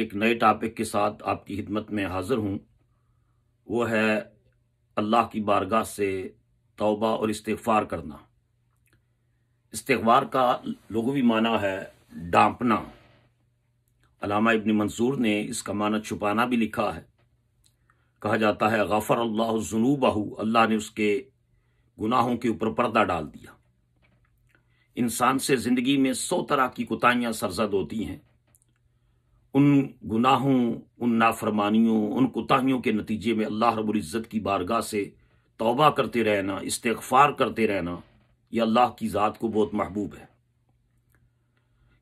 एक नए टॉपिक के साथ आपकी खिदमत में हाज़िर हूं वो है अल्लाह की बारगाह से तौबा और इस्तफार करना इस्तवार का लगवी माना है डांपना अलामा इब्न मंसूर ने इसका माना छुपाना भी लिखा है कहा जाता है गफ़र अल्लाह जुनूबाहू अल्लाह ने उसके गुनाहों के ऊपर पर्दा डाल दिया इंसान से ज़िंदगी में सौ तरह की कुतियां सरजद होती हैं उन गुनाहों उन नाफरमानियों उन कोताहियों के नतीजे में अल्लाह रबुल्ज़त की बारगाह से तौबा करते रहना इस्तफ़ार करते रहना यह अल्लाह की ज़ात को बहुत महबूब है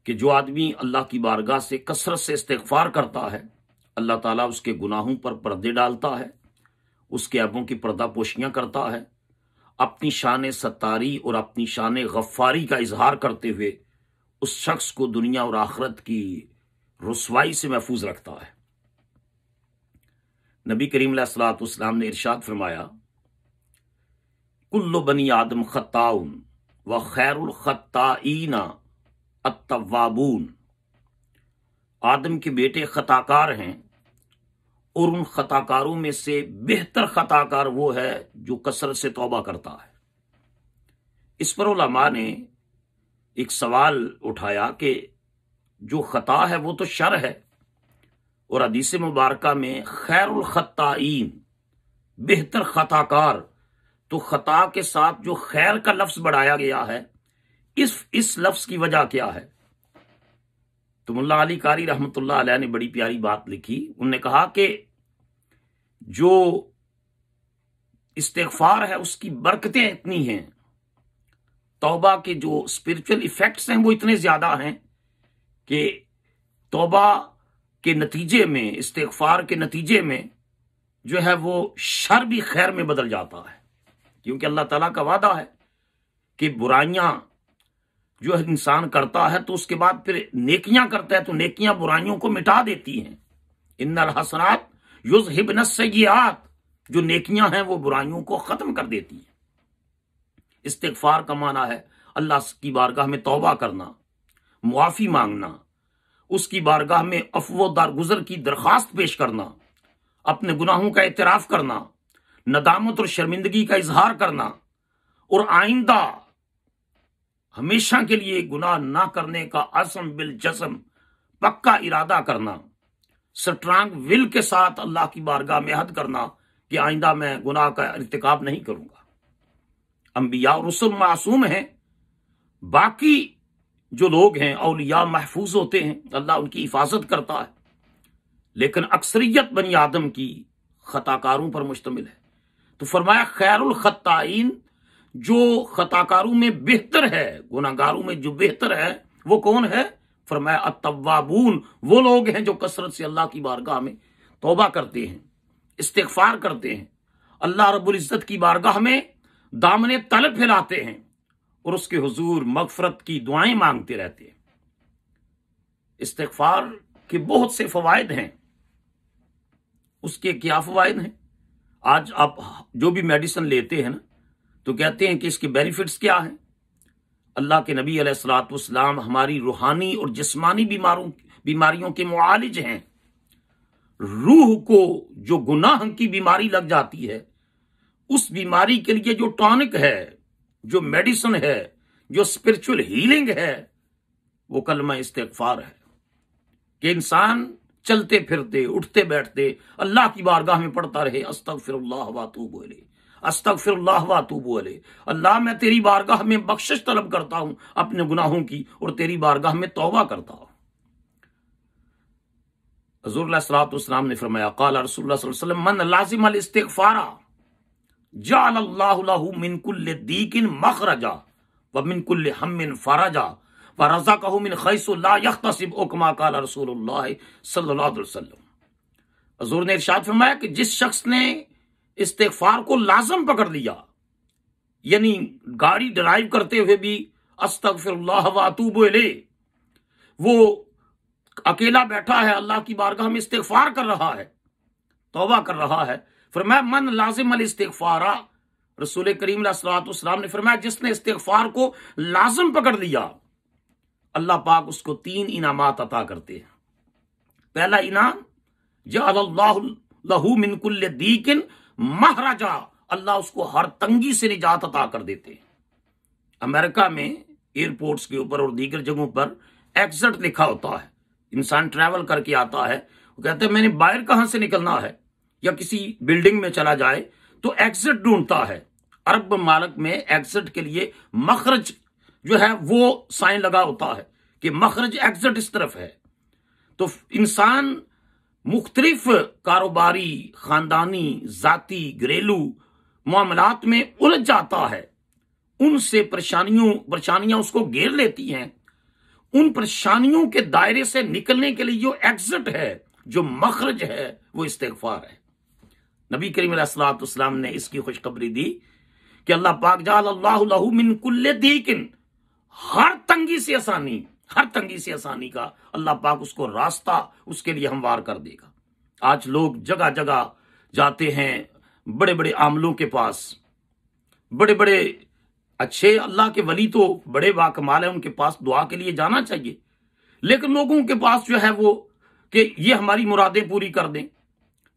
कि जो आदमी अल्लाह की बारगाह से कसरत से इस्तफ़ार करता है अल्लाह ताला उसके गुनाहों पर पर्दे डालता है उसके अबों की पर्दा पोशियाँ करता है अपनी शान सत्तारी और अपनी शान गफ्फारी का इजहार करते हुए उस शख्स को दुनिया और आखरत की रसवाई से महफूज रखता है नबी करीम सलाम ने इरशाद फरमाया कुल्लो बनी आदम खताउन व खैर खत्ताबून आदम के बेटे खताकार हैं और उन खताकारों में से बेहतर खताकार वो है जो कसरत से तौबा करता है इस पर ओलमा ने एक सवाल उठाया कि जो ख़ता है वो तो शर है और अदीस मुबारक में खैरुल ख़ताइन बेहतर ख़ताकार तो ख़ता के साथ जो खैर का लफ्ज़ बढ़ाया गया है इस इस लफ्ज़ की वजह क्या है तो मुला अली कारी रहमतुल्लाह अलैह ने बड़ी प्यारी बात लिखी उनने कहा कि जो इस्तफार है उसकी बरकतें इतनी हैं तौबा के जो स्पिरिचुअल इफेक्ट्स हैं वो इतने ज्यादा हैं कि तोबा के नतीजे में इस्तफार के नतीजे में जो है वो शर भी खैर में बदल जाता है क्योंकि अल्लाह तला का वादा है कि बुराइयां जो इंसान करता है तो उसके बाद फिर नेकियां करता है तो नेकियां बुराइयों को मिटा देती हैं इन हसनात युज हिबनस सयात जो नेकियां हैं वो बुराइयों को खत्म कर देती हैं इस्तफार का माना है अल्लाह की बारगाह में तोबा करना मुआफ़ी मांगना उसकी बारगाह में अफवोदार गुजर की दरख्वास्त पेश करना अपने गुनाहों का एतराफ़ करना नदामत और शर्मिंदगी का इजहार करना और आइंदा हमेशा के लिए गुनाह ना करने का असम बिल जसम पक्का इरादा करना स्ट्रांग विल के साथ अल्लाह की बारगाह में हद करना कि आइंदा मैं गुनाह का इरतकाब नहीं करूंगा अंबिया और रसुल मासूम है बाकी जो लोग हैं अलिया महफूज होते हैं अल्लाह उनकी हिफाजत करता है लेकिन अक्सरियत बनी आदम की खताकारों पर मुश्तमिल है तो फरमाया खैरुल खत्ताइन जो खताकारों में बेहतर है गुनागारों में जो बेहतर है वो कौन है फरमाया अतवाबून वो लोग हैं जो कसरत से अल्लाह की बारगाह में तोबा करते हैं इस्तफार करते हैं अल्लाह रबुल्ज़त की बारगाह में दामने तलब फैलाते हैं और उसके हजूर मगफरत की दुआएं मांगते रहते हैं इस्तफार के बहुत से फवायद हैं उसके क्या फवायद हैं आज आप जो भी मेडिसिन लेते हैं ना तो कहते हैं कि इसके बेनिफिट्स क्या हैं अल्लाह के नबी सलाम हमारी रूहानी और जिस्मानी बीमारों बीमारियों के मालिज हैं रूह को जो गुनाह की बीमारी लग जाती है उस बीमारी के लिए जो टॉनिक है जो मेडिसिन है जो स्पिरिचुअल हीलिंग है वो कलमा इस्तफार है कि इंसान चलते फिरते उठते बैठते अल्लाह की बारगाह में पढ़ता रहे अस्तक फिर वातू बोले अस्तक फिर वातू बोले अल्लाह मैं तेरी बारगाह में बख्शिश तलब करता हूं अपने गुनाहों की और तेरी बारगाह में तोबा करता हूं हजूर सलाम ने फरमाया कल रसुल्लाम मन लाजिम अल इस्तेगफारा मिनकुल्ल दीकिन मखरजा व मिनकुल्ल व रजा मिन रसूल सल्लाम हजूर ने इर्शाद फरमाया कि जिस शख्स ने इस्तफार को लाजम पकड़ लिया यानी गाड़ी ड्राइव करते हुए भी अस्तफिरतूब ले वो अकेला बैठा है अल्लाह की बारगाह में इस्तफार कर रहा है तोबा कर रहा है फरमा मन लाजिम अल इस्तफारा रसूल करीम सलाम ने फरमाया जिसने इस्तफार को लाजम पकड़ लिया अल्लाह पाक उसको तीन इनाम अता करते हैं पहला इनाम जहू मिनकुल दीकिन महाराजा अल्लाह उसको हर तंगी से निजात अता कर देते हैं अमेरिका में एयरपोर्ट्स के ऊपर और दीगर जगहों पर एक्सट लिखा होता है इंसान ट्रैवल करके आता है वो कहते हैं मैंने बाहर कहां से निकलना है या किसी बिल्डिंग में चला जाए तो एग्जिट ढूंढता है अरब मालक में एग्जिट के लिए मखरज जो है वो साइन लगा होता है कि मखरज एग्जिट इस तरफ है तो इंसान मुख्तलिफ कारोबारी खानदानी जाति घरेलू मामलात में उलझ जाता है उनसे परेशानियों परेशानियां उसको घेर लेती हैं उन परेशानियों के दायरे से निकलने के लिए जो एग्जिट है जो मखरज है वो इस्तेफार है नबी करीम असलातम ने इसकी खुशखबरी दी कि अल्लाह पाक जाल मिन दीकिन हर तंगी से आसानी हर तंगी से आसानी का अल्लाह पाक उसको रास्ता उसके लिए हमवार कर देगा आज लोग जगह जगह जाते हैं बड़े बड़े आमलों के पास बड़े बड़े अच्छे अल्लाह के वली तो बड़े वाकमाल है उनके पास दुआ के लिए जाना चाहिए लेकिन लोगों के पास जो है वो कि ये हमारी मुरादें पूरी कर दें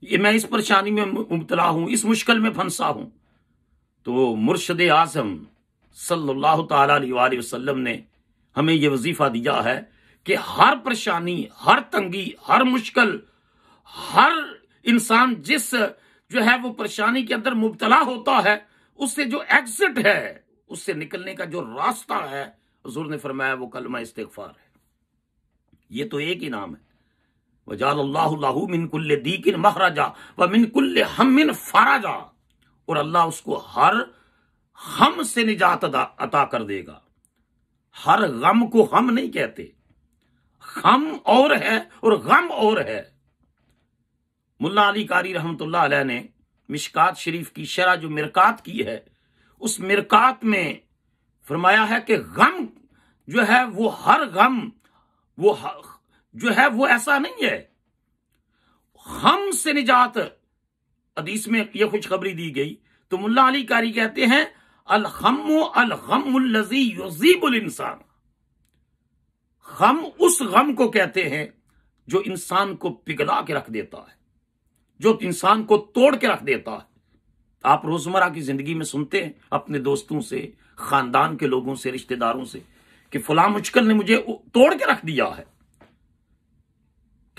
ये मैं इस परेशानी में मुबतला हूं इस मुश्किल में फंसा हूं तो मुर्शद आजम सल्लल्लाहु अलैहि वसल्लम ने हमें यह वजीफा दिया है कि हर परेशानी हर तंगी हर मुश्किल हर इंसान जिस जो है वो परेशानी के अंदर मुबतला होता है उससे जो एग्जिट है उससे निकलने का जो रास्ता है हजूर ने फरमाया वो कलमा इस्तेफार है ये तो एक ही नाम है वजाल्लाहुल्लाहुमिनकुल्ले दीकिन महराजा व मिनकुल्ले हमिन फाराजा और अल्लाह उसको हर हम से निजात अता कर देगा हर गम को हम नहीं कहते हम और है और गम और है मुल्ला अली कारी रहमतुल्लाह अलैह ने मिशकात शरीफ की शरा जो मिरकात की है उस मिरकात में फरमाया है कि गम जो है वो हर गम वो जो है वो ऐसा नहीं है हम से निजात अदीस में यह खुशखबरी दी गई तो मुल्ला अली कारी कहते हैं अलहमो अलहमी युजीबुल इंसान हम उस गम को कहते हैं जो इंसान को पिघला के रख देता है जो इंसान को तोड़ के रख देता है आप रोजमर्रा की जिंदगी में सुनते हैं अपने दोस्तों से खानदान के लोगों से रिश्तेदारों से कि फुला मुश्किल ने मुझे तोड़ के रख दिया है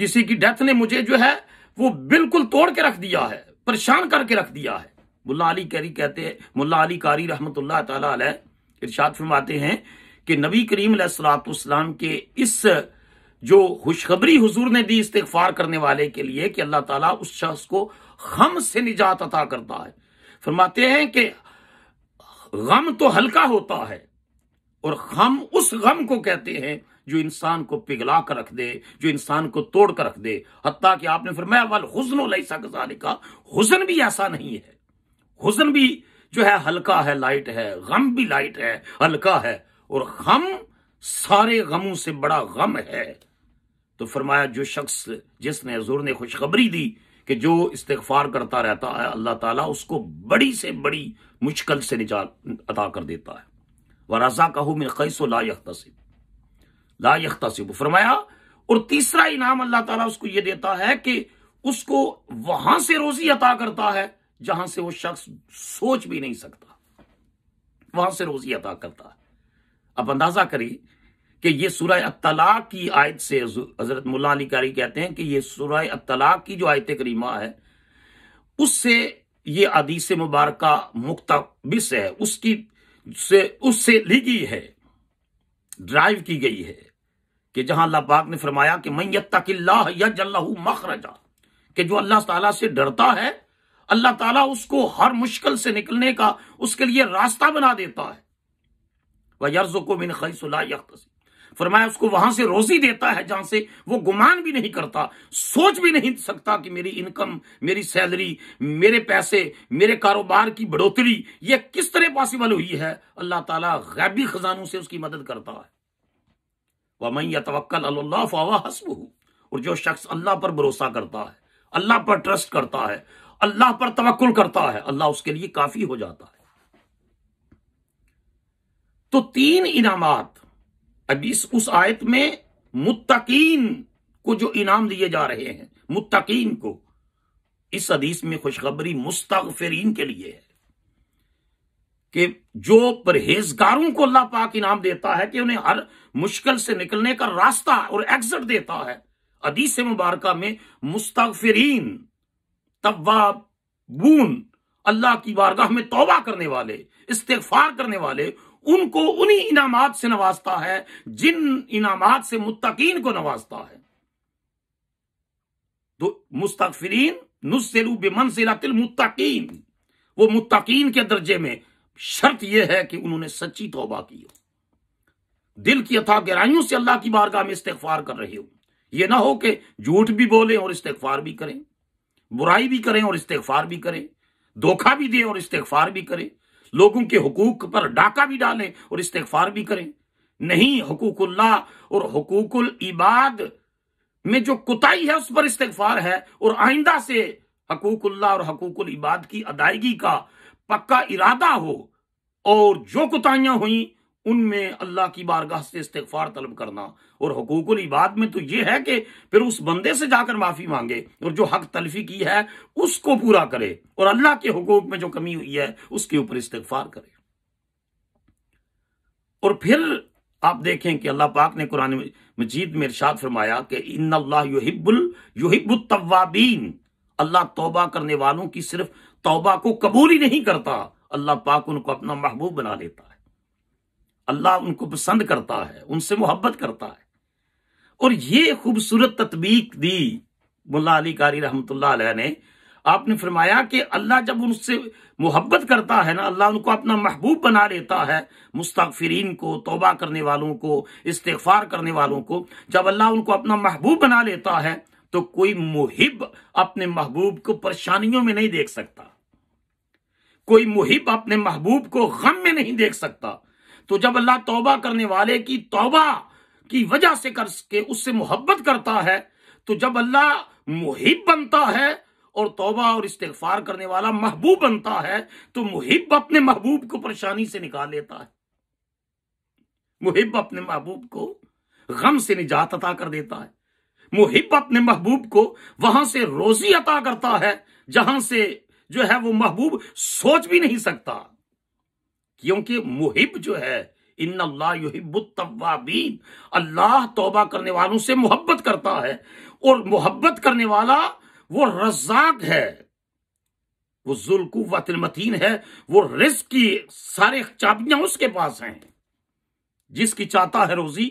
किसी की डेथ ने मुझे जो है वो बिल्कुल तोड़ के रख दिया है परेशान करके रख दिया है मुला अली कैरी कहते हैं मुला अली कारी रहमत इर्शाद फरमाते हैं कि नबी करीम सलाम के इस जो खुशखबरी हुजूर ने दी इस्तफार करने वाले के लिए कि अल्लाह ताला उस शख्स को गम से निजात अता करता है फरमाते हैं कि गम तो हल्का होता है और गम उस गम को कहते हैं जो इंसान को पिघला कर रख दे जो इंसान को तोड़ कर रख दे हत्या कि आपने मैं वाल हुसन लईसा का हुसन भी ऐसा नहीं है हुसन भी जो है हल्का है लाइट है गम भी लाइट है हल्का है और गम सारे गमों से बड़ा गम है तो फरमाया जो शख्स जिसने हजूर ने खुशखबरी दी कि जो इस्तफार करता रहता है अल्लाह ताला उसको बड़ी से बड़ी मुश्किल से निजात अदा कर देता है वह रजा कहू में कैसो ला यखतसिब ला वो फरमाया और तीसरा इनाम अल्लाह ताला उसको ये देता है कि उसको वहां से रोजी अता करता है जहां से वो शख्स सोच भी नहीं सकता वहां से रोजी अता करता है अब अंदाजा करिए कि ये सूरह अतलाक की आयत से हजरत मुल्ला अली कारी कहते हैं कि ये सूरह अतलाक की जो आयत करीमा है उससे ये अदीस मुबारक मुक्तबिस है उसकी से उससे ली गई है ड्राइव की गई है कि जहां अल्लाह पाक ने फरमाया कि मैं तकल्लाहू मखरजा कि जो अल्लाह ताला से डरता है अल्लाह ताला उसको हर मुश्किल से निकलने का उसके लिए रास्ता बना देता है वह यर्जो को मिन खैसलासी फरमाया उसको वहां से रोजी देता है जहां से वो गुमान भी नहीं करता सोच भी नहीं सकता कि मेरी इनकम मेरी सैलरी मेरे पैसे मेरे कारोबार की बढ़ोतरी ये किस तरह पॉसिबल हुई है अल्लाह ताला गैबी खजानों से उसकी मदद करता है तवक्ल अल्लाह फ़ावा और जो शख्स अल्लाह पर भरोसा करता है अल्लाह पर ट्रस्ट करता है अल्लाह पर तवक्ल करता है अल्लाह उसके लिए काफ़ी हो जाता है तो तीन इनाम अब इस उस आयत में मुत्तकीन को जो इनाम दिए जा रहे हैं मुत्तकीन को इस हदीस में खुशखबरी मुस्तफ़रीन के लिए है कि जो परहेजगारों को अल्लाह पाक इनाम देता है कि उन्हें हर मुश्किल से निकलने का रास्ता और एग्जिट देता है अदीस मुबारक में मुस्तफरीन तब्बाबून अल्लाह की बारगाह में तोबा करने वाले इस्तेफार करने वाले उनको उन्हीं इनामात से नवाजता है जिन इनामात से मुत्तकीन को नवाजता है तो मुस्तफरीन बेमन से मुत्तकीन वो मुत्तकीन के दर्जे में शर्त यह है कि उन्होंने सच्ची तोबा की हो दिल की अथा गहराइयों से अल्लाह की बारगाह में इस्तफार कर रहे हो यह ना हो कि झूठ भी बोले और इस्तफार भी करें बुराई भी करें और इस्तफार भी करें धोखा भी दें और इस्तफार भी करें लोगों के हकूक पर डाका भी डालें और इस्तफार भी करें नहीं हकूकुल्ला और हकूकुल इबाद में जो कुताई है उस पर इस्तफार है और आइंदा से हकूकुल्ला और हकूकुल इबाद की अदायगी का पक्का इरादा हो और जो कुताइयां हुई उनमें अल्लाह की बारगाह से इस्तफार तलब करना और हकूक इबाद में तो यह है कि फिर उस बंदे से जाकर माफी मांगे और जो हक तलफी की है उसको पूरा करे और अल्लाह के हकूक में जो कमी हुई है उसके ऊपर इस्तफार करे और फिर आप देखें कि अल्लाह पाक ने कुरान मजीद में इर्शाद फरमाया कि इन अल्लाह युहिबुल युहिबुल तवाबीन अल्लाह तोबा करने वालों की सिर्फ तोबा को कबूल ही नहीं करता अल्लाह पाक उनको अपना महबूब बना लेता है अल्लाह उनको पसंद करता है उनसे मोहब्बत करता है और ये खूबसूरत तत्बीक दी मुला अली कारी रहमत ने आपने फरमाया कि अल्लाह जब उनसे मोहब्बत करता है ना अल्लाह उनको अपना महबूब बना लेता है मुस्तफ़रीन को तोबा करने वालों को इस्तफार करने वालों को जब अल्लाह उनको अपना महबूब बना लेता है तो कोई मुहिब अपने महबूब को परेशानियों में नहीं देख सकता कोई मुहिब अपने महबूब को गम में नहीं देख सकता तो जब अल्लाह तोबा करने वाले की तोबा की वजह से कर सके उससे मोहब्बत करता है तो जब अल्लाह मुहिब बनता है और तोबा और इस्तफार करने वाला महबूब बनता है तो मुहिब अपने महबूब को परेशानी से निकाल लेता है मुहिब अपने महबूब को गम से निजात अता कर देता है मुहिब अपने महबूब को वहां से रोजी अता करता है जहां से जो है वो महबूब सोच भी नहीं सकता क्योंकि मुहिब जो है इन अल्लाहबीन अल्लाह तोबा करने वालों से मोहब्बत करता है और मोहब्बत करने वाला वो रजाक है वो जुल्कुवत मतीन है वो रिस्क की सारे चाबियां उसके पास हैं जिसकी चाहता है रोजी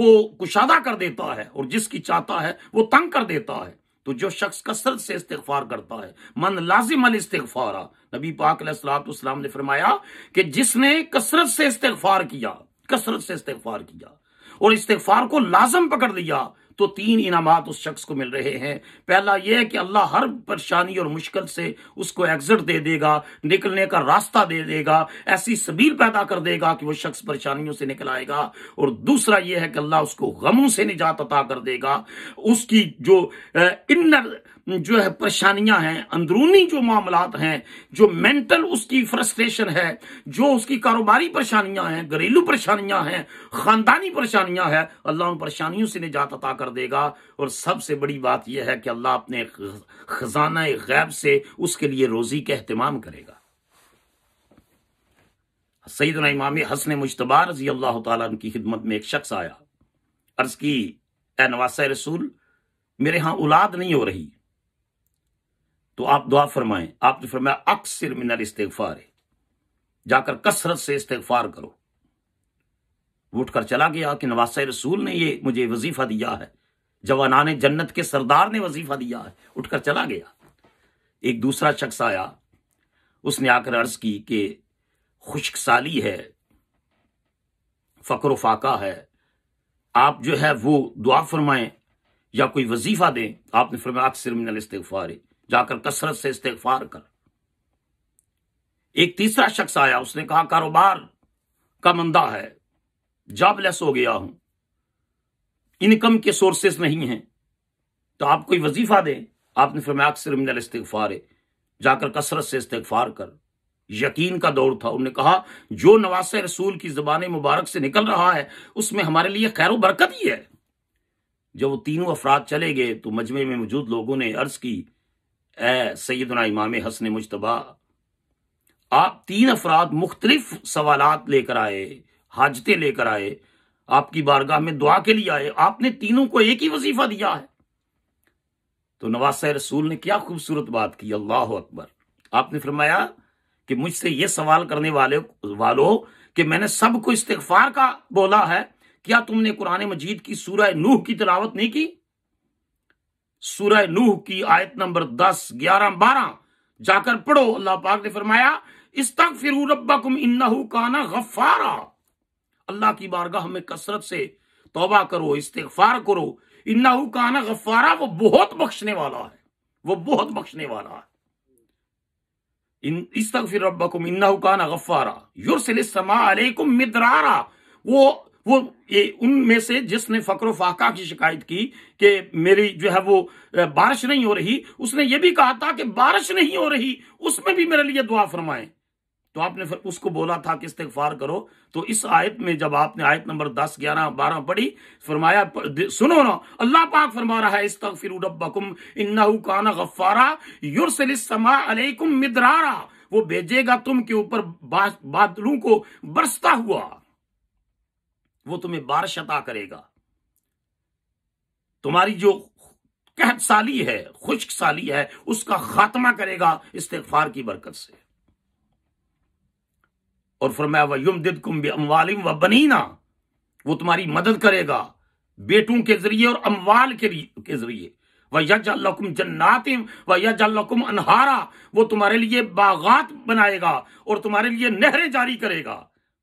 वो कुशादा कर देता है और जिसकी चाहता है वो तंग कर देता है तो जो शख्स कसरत से इस्तफार करता है मन लाजिम अल इस्तफारा नबी पाक सलाम ने फरमाया कि जिसने कसरत से इस्तफार किया कसरत से इस्तफार किया और इस्तफार को लाजम पकड़ लिया तो तीन इनामत उस शख्स को मिल रहे हैं पहला यह कि अल्लाह हर परेशानी और मुश्किल से उसको एग्जिट दे देगा निकलने का रास्ता दे देगा ऐसी सबील पैदा कर देगा कि वह शख्स परेशानियों से निकल आएगा और दूसरा यह है कि अल्लाह उसको गमों से निजात अता कर देगा उसकी जो इन्नर जो है परेशानियां हैं अंदरूनी जो मामलात हैं जो मेंटल उसकी फ्रस्ट्रेशन है जो उसकी कारोबारी परेशानियां हैं घरेलू परेशानियां हैं खानदानी परेशानियां हैं अल्लाह उन परेशानियों से निजात अता कर देगा और सबसे बड़ी बात यह है कि अल्लाह अपने खजाना गैब से उसके लिए रोजी का अहतमाम करेगा सईद इमाम हसन मुशतबा रजी अल्लाह तुम की खिदमत में एक शख्स आया अर्ज की ए नवासा रसूल मेरे यहां औलाद नहीं हो रही तो आप दुआ फरमाएं आपने तो फरमाया अक्सर मिनल इस्तफार है जाकर कसरत से इस्तेफार करो उठकर चला गया कि नवासा रसूल ने ये मुझे वजीफा दिया है जवानान जन्नत के सरदार ने वजीफा दिया है उठकर चला गया एक दूसरा शख्स आया उसने आकर अर्ज की कि खुश्क साली है फकर फाका है आप जो है वो दुआ फरमाएं या कोई वजीफा दें आपने फरमाया अक्सर मिनल इस्तेफार है जाकर कसरत से इस्तेफार कर एक तीसरा शख्स आया उसने कहा कारोबार का मंदा है जॉबलेस हो गया हूं इनकम के सोर्सेस नहीं हैं तो आप कोई वजीफा दें आपने फरमाया अक्सर मिनल इस्तफार है जाकर कसरत से इस्तेफार कर यकीन का दौर था उन्होंने कहा जो नवास रसूल की जबान मुबारक से निकल रहा है उसमें हमारे लिए खैर बरकत ही है जब वो तीनों अफराद चले गए तो मजमे में मौजूद लोगों ने अर्ज की सैदना इमाम हसन मुशतबा आप तीन अफराद मुख्तलिफ सवालत लेकर आए हाजते लेकर आए आपकी बारगाह में दुआ के लिए आए आपने तीनों को एक ही वजीफा दिया है तो नवाज रसूल ने क्या खूबसूरत बात की अल्लाह अकबर आपने फरमाया कि मुझसे यह सवाल करने वाले वालों कि मैंने सबको इस्तफार का बोला है क्या तुमने कुरान मजीद की सूरह नूह की तलावत नहीं की सूरह नूह की आयत नंबर दस ग्यारह बारह जाकर पढ़ो अल्लाह पाक ने फरमाया इस तक फिर रब्बकुम इन्नहु काना गफ्फारा अल्लाह की बारगाह में कसरत से तोबा करो इस्तफार करो इन्नाहु काना गफ्फारा वो बहुत बख्शने वाला है वो बहुत बख्शने वाला है इस तक फिर कुम इन्ना काना गफ्फारा युरसिल समा अलैकुम मिदरारा वो वो उनमें से जिसने फकर फाका की शिकायत की कि मेरी जो है वो बारिश नहीं हो रही उसने ये भी कहा था कि बारिश नहीं हो रही उसमें भी मेरे लिए दुआ फरमाए तो आपने फिर उसको बोला था कि इस्तेफार करो तो इस आयत में जब आपने आयत नंबर दस ग्यारह बारह पढ़ी फरमाया सुनो ना अल्लाह पाक फरमा रहा है इस्तफिरबकुम इन्ना काना गफ्फारा युरसमा मिदरारा वो भेजेगा तुम के ऊपर बादलों को बरसता हुआ वो तुम्हें बारिश अता करेगा तुम्हारी जो कहत साली है खुश्क साली है उसका खात्मा करेगा इस्तेफार की बरकत से और फरमाया वह युम दिद कुम अमवालिम व बनीना वो तुम्हारी मदद करेगा बेटों के जरिए और अमवाल के, के जरिए वह यजल्लकुम जन्नातिम व यजल्लकुम अनहारा वो तुम्हारे लिए बागात बनाएगा और तुम्हारे लिए नहरें जारी करेगा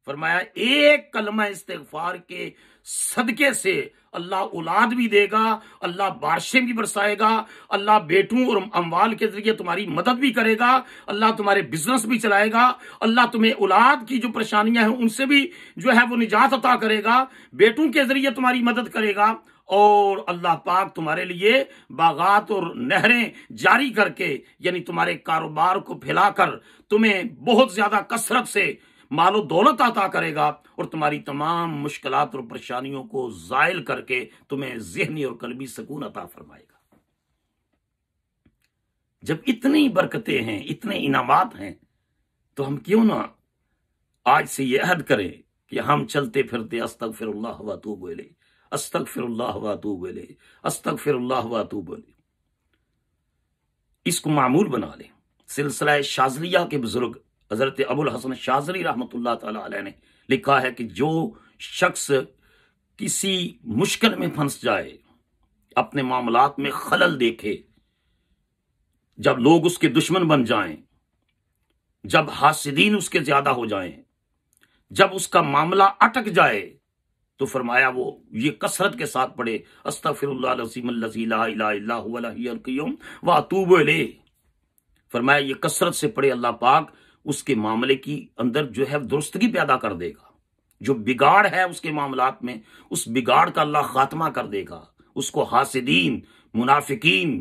फरमाया एक कलमा इस्तफार के सदके से अल्लाह औलाद भी देगा अल्लाह बारिशें भी बरसाएगा अल्लाह बेटों और अमवाल के जरिए तुम्हारी मदद भी करेगा अल्लाह तुम्हारे बिजनेस भी चलाएगा अल्लाह तुम्हें औलाद की जो परेशानियां हैं उनसे भी जो है वो निजात अता करेगा बेटों के जरिए तुम्हारी मदद करेगा और अल्लाह पाक तुम्हारे लिए बागात और नहरें जारी करके यानी तुम्हारे कारोबार को फैलाकर तुम्हें बहुत ज्यादा कसरत से मालो दौलत आता करेगा और तुम्हारी तमाम मुश्किल और परेशानियों को जायल करके तुम्हें जहनी और कलबी सुकून अता फरमाएगा जब इतनी बरकतें हैं इतने इनामत हैं तो हम क्यों ना आज से यह अहद करें कि हम चलते फिरते अस्तक फिर तू बोले अस्तक फिर तू बोले अस्तक फिर तू बोले इसको मामूल बना ले सिलसिला शाजलिया के बुजुर्ग हज़रत अबुल हसन शाजरी रहमत ने लिखा है कि जो शख्स किसी मुश्किल में फंस जाए अपने मामला में खलल देखे जब लोग उसके दुश्मन बन जाएं, जब हासिदीन उसके ज्यादा हो जाएं, जब उसका मामला अटक जाए तो फरमाया वो ये कसरत के साथ पढ़े अस्तफ़िर वातूब ले फरमाया ये कसरत से पढ़े अल्लाह पाक उसके मामले की अंदर जो है दुरुस्तगी पैदा कर देगा जो बिगाड़ है उसके मामला में उस बिगाड़ का अल्लाह खात्मा कर देगा उसको हासिदीन मुनाफिकीन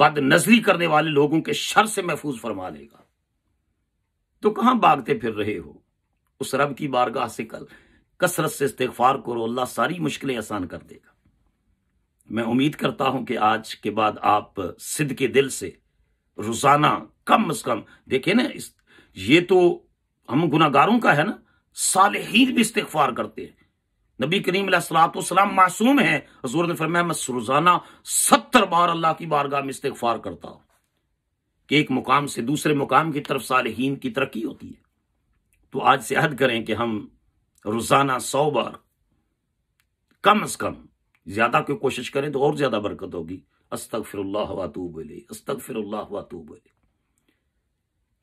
बद नजरी करने वाले लोगों के शर से महफूज फरमा देगा तो कहां भागते फिर रहे हो उस रब की बारगाह से कल कसरत से इस्तेफार करो अल्लाह सारी मुश्किलें आसान कर देगा मैं उम्मीद करता हूं कि आज के बाद आप सिद्ध के दिल से रोजाना कम से कम देखिए ना इस ये तो हम गुनागारों का है ना ही भी इस्तेफार करते हैं नबी करीम सलाम मासूम है हजूर ने फरमाया मैं रोजाना सत्तर बार अल्लाह की बारगाह में इस्तेफार करता हूं कि एक मुकाम से दूसरे मुकाम की तरफ हीन की तरक्की होती है तो आज से हद करें कि हम रोजाना सौ बार कम से कम ज्यादा की कोशिश करें तो और ज्यादा बरकत होगी अस्तक फिर वातूब अस्तक फिर वातूब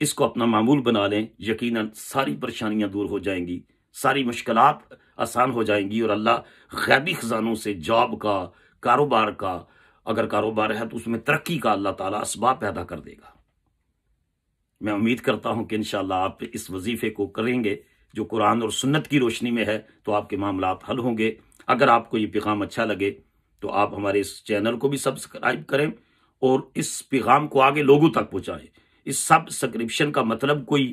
इसको अपना मामूल बना लें यकीन सारी परेशानियां दूर हो जाएंगी सारी मुश्किल आसान हो जाएंगी और अल्लाह गैबी ख़जानों से जॉब का कारोबार का अगर कारोबार है तो उसमें तरक्की का अल्लाह ताला इसबाब पैदा कर देगा मैं उम्मीद करता हूं कि इन आप इस वजीफे को करेंगे जो कुरान और सुन्नत की रोशनी में है तो आपके मामला हल होंगे अगर आपको ये पैगाम अच्छा लगे तो आप हमारे इस चैनल को भी सब्सक्राइब करें और इस पैगाम को आगे लोगों तक पहुंचाएं इस सब्सक्रिप्शन का मतलब कोई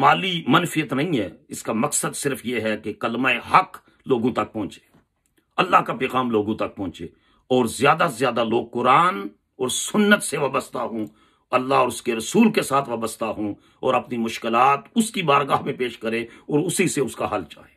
माली मनफियत नहीं है इसका मकसद सिर्फ यह है कि कलमा हक लोगों तक पहुंचे अल्लाह का पैगाम लोगों तक पहुंचे और ज्यादा से ज्यादा लोग कुरान और सुन्नत से वाबस्ता हूं अल्लाह और उसके रसूल के साथ वाबस्ता हूं और अपनी मुश्किल उसकी बारगाह में पेश करें और उसी से उसका हल चाहे